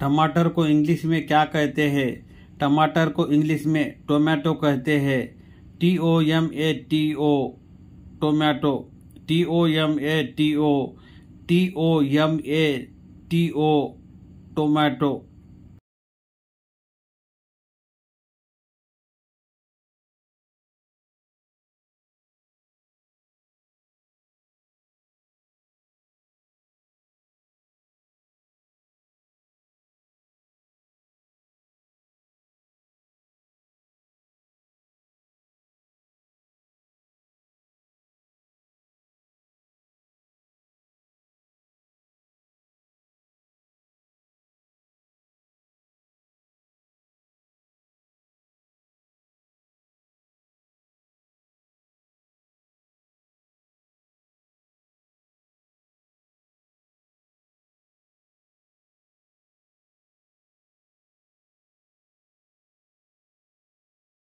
टमाटर को इंग्लिश में क्या कहते हैं टमाटर को इंग्लिश में टोमेटो कहते हैं T O M A T O tomato T O M A T O T O M A T O tomato